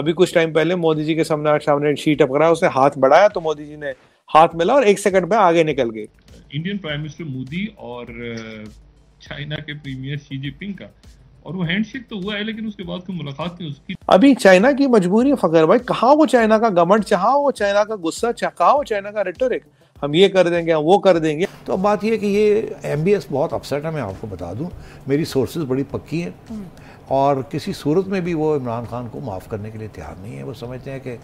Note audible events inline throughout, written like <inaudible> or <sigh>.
अभी कुछ टाइम पहले मोदी जी के सामने सामने शीट अपकरा उसने हाथ बढ़ाया तो मोदी जी ने हाथ मिला और एक सेकंड में आगे निकल गए इंडियन प्राइम मिनिस्टर मोदी और चाइना uh, के प्रीमियर शी जिनपिंग का और वो हैंडशेक तो हुआ है लेकिन उसके बाद कोई मुलाकात नहीं उसकी अभी चाइना की मजबूरी है फकर भाई कहा वो चाइना का गमंड चाहा वो चाइना का गुस्सा चाहा वो चाइना का रेटोरिक हम ये कर देंगे हम वो कर देंगे तो अब बात यह कि ये एम बहुत अपसेट है मैं आपको बता दूं मेरी सोर्सेज बड़ी पक्की है हम्म। और किसी सूरत में भी वो इमरान खान को माफ़ करने के लिए तैयार नहीं है वो समझते हैं कि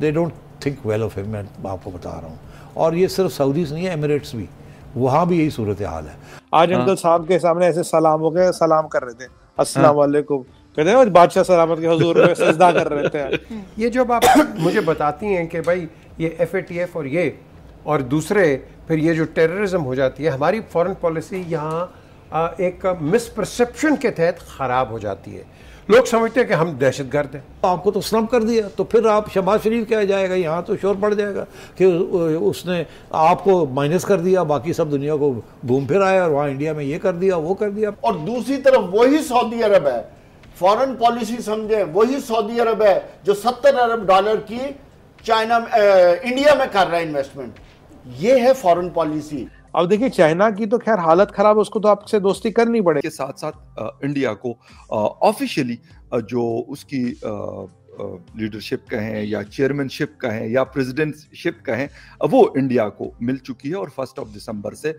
they don't think well off him मैं आपको बता रहा हूँ और ये सिर्फ सऊदीज़ नहीं है एमरेट्स भी वहाँ भी यही सूरत हाल है आज हाँ। अंकल साहब के सामने ऐसे सलाम हो गए सलाम कर रहे थे असल हाँ। कहते हैं बादशाह सलामत के हजूर में सजदा कर रहे थे <laughs> ये जब आप मुझे बताती हैं कि भाई ये एफ और ये और दूसरे फिर ये जो टेररिज्म हो जाती है हमारी फॉरेन पॉलिसी यहाँ एक मिसप्रसेप्शन के तहत ख़राब हो जाती है लोग समझते हैं कि हम दहशत गर्द हैं तो आपको तो स्लम कर दिया तो फिर आप शबाज शरीफ क्या जाएगा यहाँ तो शोर पड़ जाएगा कि उसने आपको माइनस कर दिया बाकी सब दुनिया को घूम फिर आया और वहाँ इंडिया में ये कर दिया वो कर दिया और दूसरी तरफ वही सऊदी अरब है फॉरेन पॉलिसी समझे वही सऊदी अरब है जो सत्तर अरब डॉलर की चाइना इंडिया में कर रहा है इन्वेस्टमेंट ये है फॉरन पॉलिसी अब देखिए चाइना की तो खैर हालत खराब है उसको तो आपसे दोस्ती करनी पड़ेगी साथ साथ इंडिया को ऑफिशियली जो उसकी लीडरशिप का है या चेयरमैनशिप का है या प्रेसिडेंटशिप का है वो इंडिया को मिल चुकी है और फर्स्ट ऑफ दिसंबर से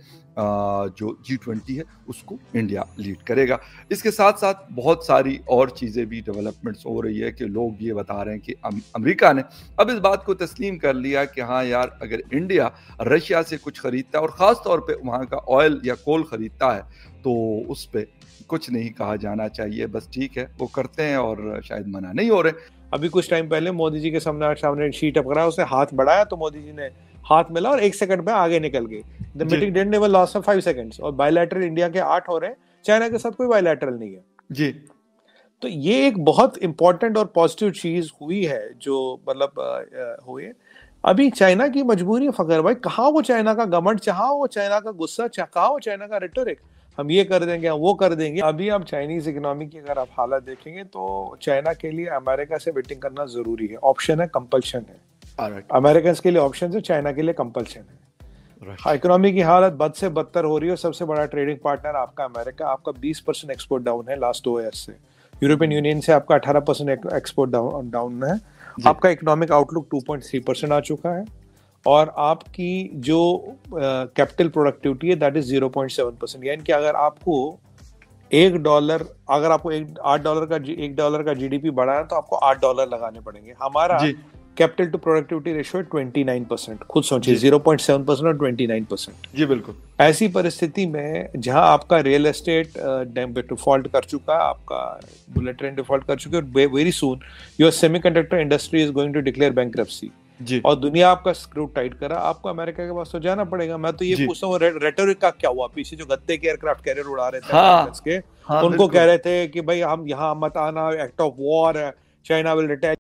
जो जी ट्वेंटी है उसको इंडिया लीड करेगा इसके साथ साथ बहुत सारी और चीज़ें भी डेवलपमेंट्स हो रही है कि लोग ये बता रहे हैं कि अमेरिका ने अब इस बात को तस्लीम कर लिया कि हाँ यार अगर इंडिया रशिया से कुछ खरीदता है और ख़ास तौर पर वहाँ का ऑयल या कोल खरीदता है तो उस पर कुछ नहीं कहा जाना चाहिए बस ठीक है वो करते हैं और शायद मना नहीं हो रहे अभी कुछ टाइम पहले मोदी जी के सामने सामने शीट अप कराया उसने हाथ बढ़ाया तो मोदी जी ने हाथ मिला और एक सेकंड में आगे निकल गए the meeting dent never five और बायोलैटरल इंडिया के आठ हो रहे हैं चाइना के साथ कोई बायोलैटरल नहीं है जी तो ये एक बहुत इंपॉर्टेंट और पॉजिटिव चीज हुई है जो मतलब हुई है अभी चाइना की मजबूरी फकर भाई कहा वो चाइना का गमंड चाह वो चाइना का गुस्सा कहा वो चाइना का रिटोरिक हम ये कर देंगे हम वो कर देंगे अभी आप चाइनीज इकोनॉमी की अगर आप हालत देखेंगे तो चाइना के लिए अमेरिका से बेटिंग करना जरूरी है ऑप्शन है कंपल्शन है अमेरिकन के लिए ऑप्शन है चाइना के लिए कंपल्शन है इकोनॉमी हाँ, की हालत बद से बदतर हो रही है सबसे बड़ा ट्रेडिंग पार्टनर आपका अमेरिका आपका 20 परसेंट एक्सपोर्ट डाउन है लास्ट दो ईयर से यूरोपियन यूनियन hmm. से आपका 18 परसेंट एक्सपोर्ट डाउन है आपका इकोनॉमिक आउटलुक 2.3 परसेंट आ चुका है और आपकी जो कैपिटल प्रोडक्टिविटी है that is zero point seven percent यानी कि अगर आपको एक डॉलर अगर आपको एक आठ डॉलर का एक डॉलर का जीडीपी बढ़ाना तो आपको आठ डॉलर लगाने पड़ेंगे हमारा कैपिटल टू प्रोडक्टिविटी रेशियो है ट्वेंटी नाइन परसेंट खुद सोचिए जीरो पॉइंट सेवन परसेंट और ट्वेंटी नाइन परसेंट जी बिल्कुल ऐसी परिस्थिति में जहां आपका रियल एस्टेट डिफॉल्ट कर चुका है आपका बुलेट ट्रेन डिफॉल्ट कर चुकी है very soon your semiconductor industry is going to declare bank और दुनिया आपका स्क्रू टाइट करा आपको अमेरिका के पास तो जाना पड़ेगा मैं तो ये पूछता हूँ रेटोरिक का क्या हुआ पीछे जो गत्ते के एयरक्राफ्ट कैरियर उड़ा रहे थे हाँ, के हाँ, उनको कह रहे थे कि भाई हम यहाँ मत आना एक्ट ऑफ वॉर है चाइना विल रिटैच